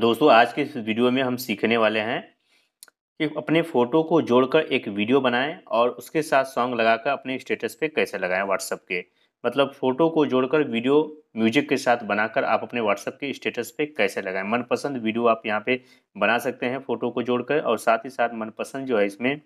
दोस्तों आज के इस वीडियो में हम सीखने वाले हैं कि अपने फ़ोटो को जोड़कर एक वीडियो बनाएं और उसके साथ सॉन्ग लगाकर अपने स्टेटस पे कैसे लगाएं व्हाट्सअप के मतलब फ़ोटो को जोड़कर वीडियो म्यूजिक के साथ बनाकर आप अपने व्हाट्सअप के स्टेटस पे कैसे लगाएं मनपसंद वीडियो आप यहाँ पे बना सकते हैं फ़ोटो को जोड़कर और साथ ही साथ मनपसंद जो है इसमें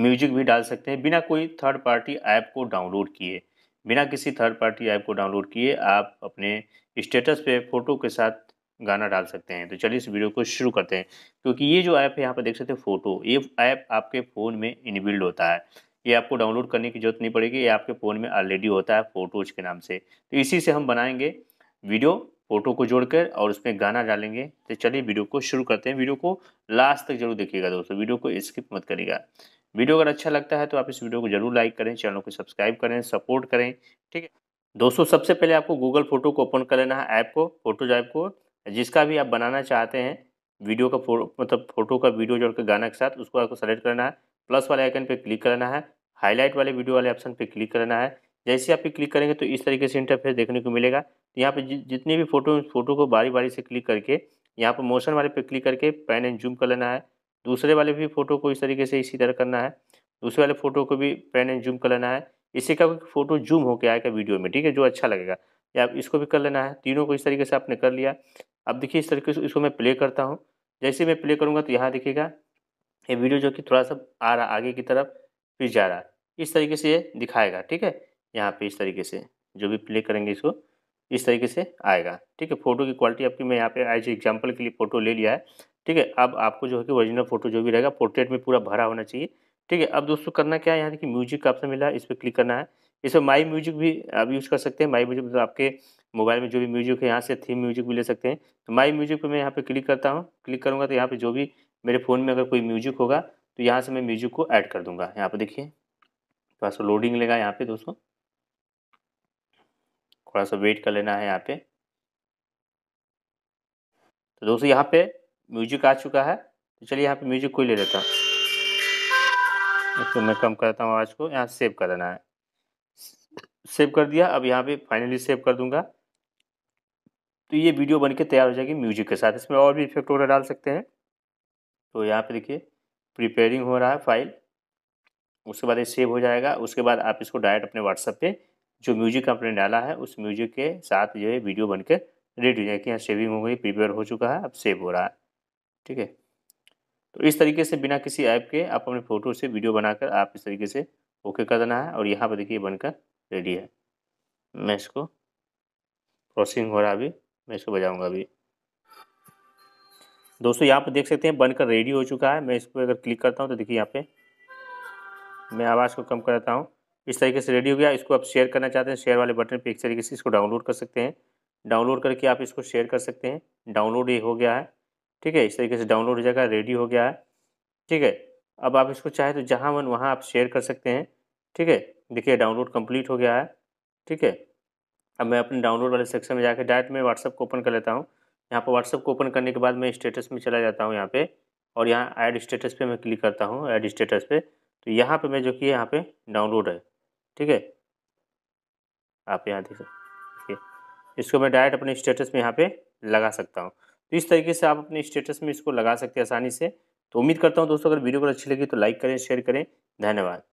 म्यूजिक भी डाल सकते हैं बिना कोई थर्ड पार्टी ऐप को डाउनलोड किए बिना किसी थर्ड पार्टी ऐप को डाउनलोड किए आप अपने स्टेटस पे फ़ोटो के साथ गाना डाल सकते हैं तो चलिए इस वीडियो को शुरू करते हैं क्योंकि ये जो ऐप है यहाँ पर देख सकते हैं फ़ोटो ये ऐप आपके फ़ोन में इनबिल्ड होता है ये आपको डाउनलोड करने की जरूरत नहीं पड़ेगी ये आपके फ़ोन में ऑलरेडी होता है फ़ोटोज़ के नाम से तो इसी से हम बनाएंगे वीडियो फ़ोटो को जोड़कर और उसमें गाना डालेंगे तो चलिए वीडियो को शुरू करते हैं वीडियो को लास्ट तक जरूर देखिएगा दोस्तों वीडियो को स्किप मत करिएगा वीडियो अगर अच्छा लगता है तो आप इस वीडियो को जरूर लाइक करें चैनल को सब्सक्राइब करें सपोर्ट करें ठीक है दोस्तों सबसे पहले आपको गूगल फोटो को ओपन कर लेना है ऐप को फोटोज ऐप को जिसका भी आप बनाना चाहते हैं वीडियो का फो मतलब फोटो का वीडियो जोड़ गाना के साथ उसको आपको सेलेक्ट करना है प्लस वाले आइकन पर क्लिक करना है हाईलाइट वाले वीडियो वाले ऑप्शन पर क्लिक करना है जैसे आप क्लिक करेंगे तो इस तरीके से इंटरफेस देखने को मिलेगा तो यहाँ पे जितने भी फोटो फोटो को बारी बारी से क्लिक करके यहाँ पर मोशन वाले पे क्लिक करके पैन एंड जूम कर लेना है दूसरे वाले भी फोटो को इस तरीके से इसी तरह करना है दूसरे वाले फोटो को भी पैन एंड जूम कर लेना है इससे क्या फोटो जूम होकर आएगा वीडियो में ठीक है जो अच्छा लगेगा या इसको भी कर लेना है तीनों को इस तरीके से आपने कर लिया अब देखिए इस तरीके से इसको मैं प्ले करता हूँ जैसे मैं प्ले करूँगा तो यहाँ देखिएगा ये वीडियो जो कि थोड़ा सा आ रहा आगे की तरफ फिर जा रहा है इस तरीके से ये दिखाएगा ठीक है यहाँ पे इस तरीके से जो भी प्ले करेंगे इसको इस तरीके से आएगा ठीक है फ़ोटो की क्वालिटी आपकी मैं यहाँ पे जी एग्जांपल के लिए फ़ोटो ले लिया है ठीक है अब आपको जो है कि ओरिजिनल फ़ोटो जो भी रहेगा पोर्ट्रेट में पूरा भरा होना चाहिए ठीक है अब दोस्तों करना क्या है यहाँ देखिए म्यूजिक का ऑप्शन मिला है इस पर क्लिक करना है इसमें माई म्यूजिक भी आप यूज़ कर सकते हैं माई म्यूजिक मतलब आपके मोबाइल में जो भी म्यूजिक है यहाँ से थीम म्यूजिक भी ले सकते हैं तो माई म्यूजिक पर मैं यहाँ पर क्लिक करता हूँ क्लिक करूँगा तो यहाँ पर जो भी मेरे फ़ोन में अगर कोई म्यूजिक होगा तो यहाँ से मैं म्यूजिक को ऐड कर दूँगा यहाँ पर देखिए थोड़ा सा लोडिंग लेगा यहाँ पर दोस्तों थोड़ा सा वेट कर लेना है यहाँ पे तो दोस्तों यहाँ पे म्यूजिक आ चुका है तो चलिए यहाँ पे म्यूजिक कोई ले लेता हूँ तो मैं कम करता हूँ आवाज़ को यहाँ सेव कर देना है सेव कर दिया अब यहाँ पे फाइनली सेव कर दूंगा तो ये वीडियो बन के तैयार हो जाएगी म्यूजिक के साथ इसमें और भी इफेक्ट वगैरह डाल सकते हैं तो यहाँ पे देखिए प्रिपेयरिंग हो रहा है फाइल उसके बाद ये सेव हो जाएगा उसके बाद आप इसको डायरेक्ट अपने व्हाट्सएप पे जो म्यूजिक आपने डाला है उस म्यूजिक के साथ जो है वीडियो बन के रेडी हो जाएगी यहाँ सेविंग हो गई प्रिपेयर हो चुका है अब सेव हो रहा है ठीक है तो इस तरीके से बिना किसी ऐप के आप अपने फ़ोटो से वीडियो बनाकर आप इस तरीके से ओके कर देना है और यहाँ पर देखिए बनकर रेडी है मैं इसको प्रोसेसिंग हो रहा है अभी मैं इसको बजाऊंगा अभी दोस्तों यहाँ पर देख सकते हैं बनकर रेडी हो चुका है मैं इस पर अगर क्लिक करता हूँ तो देखिए यहाँ पे मैं आवाज़ को कम कराता हूँ इस तरीके से रेडी हो गया इसको आप शेयर करना चाहते हैं शेयर वाले बटन पे एक तरीके से इसको डाउनलोड कर सकते हैं डाउनलोड करके आप इसको शेयर कर सकते हैं डाउनलोड ये हो गया है ठीक है इस तरीके से डाउनलोड हो जाएगा रेडी हो गया है ठीक है अब आप इसको चाहे तो जहाँ मन वहाँ आप शेयर कर सकते हैं ठीक है देखिए डाउनलोड कंप्लीट हो गया है ठीक है अब मैं अपने डाउनलोड वाले सेक्शन में जाकर डायरेक्ट मैं व्हाट्सअप को ओपन कर लेता हूँ यहाँ पर व्हाट्सअप को ओपन करने के बाद मैं स्टेटस में चला जाता हूँ यहाँ पे और यहाँ ऐड स्टेटस पे मैं क्लिक करता हूँ ऐड स्टेटस पे तो यहाँ पे मैं जो कि यहाँ पे डाउनलोड है ठीक है आप यहाँ देख सकते इसको मैं डायरेक्ट अपने स्टेटस में यहाँ पे लगा सकता हूँ तो इस तरीके से आप अपने स्टेटस में इसको लगा सकते हैं आसानी से तो उम्मीद करता हूँ दोस्तों अगर वीडियो को अच्छी लगी तो लाइक करें शेयर करें धन्यवाद